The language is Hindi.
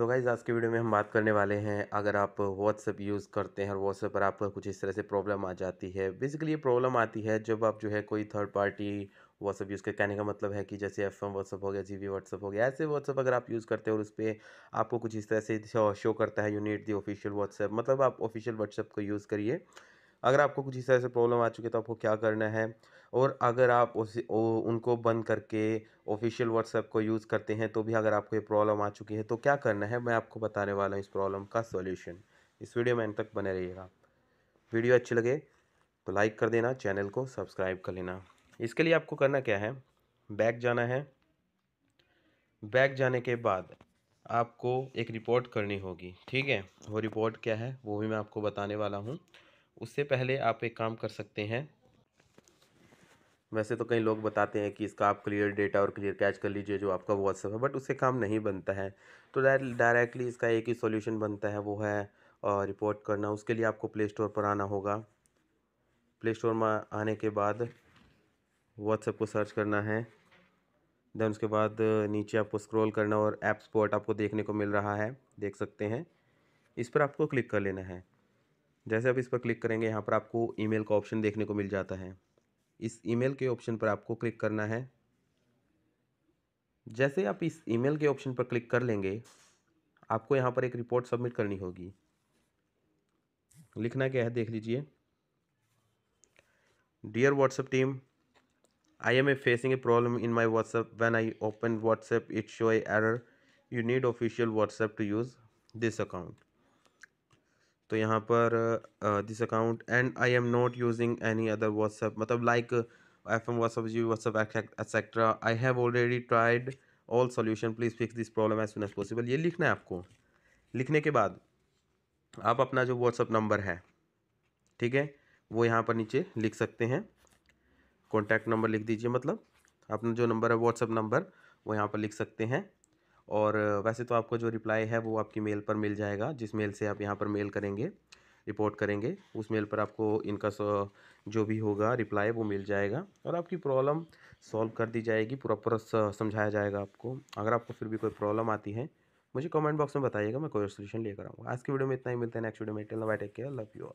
सो गाइज आज के वीडियो में हम बात करने वाले हैं अगर आप व्हाट्सअप यूज़ करते हैं और व्हाट्सएप पर आपको कुछ इस तरह से प्रॉब्लम आ जाती है बेसिकली ये प्रॉब्लम आती है जब आप जो है कोई थर्ड पार्टी व्हाट्सअप यूज़ कर कहने का मतलब है कि जैसे एफ एम व्हाट्सअप हो गया जी वी व्हाट्सअप हो गया ऐसे व्हाट्सअप अगर आप यूज़ करते हो और उस पर आपको कुछ इस तरह से शो करता है यूनिट दी ऑफिशियल व्हाट्सएप मतलब आप ऑफिशियल व्हाट्सएप को यूज़ करिए अगर आपको कुछ इस तरह से प्रॉब्लम आ चुकी है तो आपको क्या करना है और अगर आप उस उनको बंद करके ऑफिशियल व्हाट्सएप को यूज़ करते हैं तो भी अगर आपको ये प्रॉब्लम आ चुकी है तो क्या करना है मैं आपको बताने वाला हूँ इस प्रॉब्लम का सोल्यूशन इस वीडियो में अंत तक बने रहिएगा वीडियो अच्छी लगे तो लाइक कर देना चैनल को सब्सक्राइब कर लेना इसके लिए आपको करना क्या है बैक जाना है बैक जाने के बाद आपको एक रिपोर्ट करनी होगी ठीक है वो रिपोर्ट क्या है वो भी मैं आपको बताने वाला हूँ उससे पहले आप एक काम कर सकते हैं वैसे तो कई लोग बताते हैं कि इसका आप क्लियर डेटा और क्लियर कैच कर लीजिए जो आपका व्हाट्सअप है बट उससे काम नहीं बनता है तो डायरेक्टली इसका एक ही सॉल्यूशन बनता है वो है और रिपोर्ट करना उसके लिए आपको प्ले स्टोर पर आना होगा प्ले स्टोर में आने के बाद व्हाट्सएप को सर्च करना है देन उसके बाद नीचे आपको स्क्रॉल करना और ऐप स्पॉट आपको देखने को मिल रहा है देख सकते हैं इस पर आपको क्लिक कर लेना है जैसे आप इस पर क्लिक करेंगे यहाँ पर आपको ईमेल का ऑप्शन देखने को मिल जाता है इस ईमेल के ऑप्शन पर आपको क्लिक करना है जैसे आप इस ईमेल के ऑप्शन पर क्लिक कर लेंगे आपको यहाँ पर एक रिपोर्ट सबमिट करनी होगी लिखना क्या है देख लीजिए dear WhatsApp team I am a facing a problem in my WhatsApp when I open WhatsApp it show a error you need official WhatsApp to use this account तो यहाँ पर this account and I am not using any other WhatsApp मतलब like F M WhatsApp G WhatsApp etcetera I have already tried all solution please fix this problem as soon as possible ये लिखना है आपको लिखने के बाद आप अपना जो व्हाट्सअप नंबर है ठीक है वो यहाँ पर नीचे लिख सकते हैं कॉन्टैक्ट नंबर लिख दीजिए मतलब अपना जो नंबर है व्हाट्सअप नंबर वो यहाँ पर लिख सकते हैं और वैसे तो आपको जो रिप्लाई है वो आपकी मेल पर मिल जाएगा जिस मेल से आप यहाँ पर मेल करेंगे रिपोर्ट करेंगे उस मेल पर आपको इनका जो भी होगा रिप्लाई वो मिल जाएगा और आपकी प्रॉब्लम सॉल्व कर दी जाएगी प्रॉपर समझाया जाएगा आपको अगर आपको फिर भी कोई प्रॉब्लम आती है मुझे कमेंट बॉक्स में बताइएगा मैं कोई सोल्यूशन लेकर आऊँगा आज की वीडियो में इतना ही मिलता है नेक्स्ट वीडियो में till bye take care love you all